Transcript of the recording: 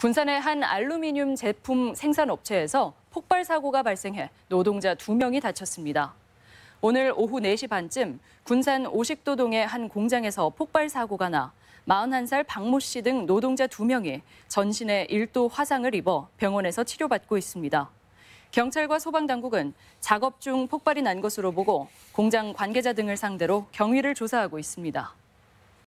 군산의 한 알루미늄 제품 생산 업체에서 폭발 사고가 발생해 노동자 2명이 다쳤습니다. 오늘 오후 4시 반쯤 군산 오식도동의 한 공장에서 폭발 사고가 나 41살 박모 씨 등 노동자 2명이 전신에 1도 화상을 입어 병원에서 치료받고 있습니다. 경찰과 소방당국은 작업 중 폭발이 난 것으로 보고 공장 관계자 등을 상대로 경위를 조사하고 있습니다.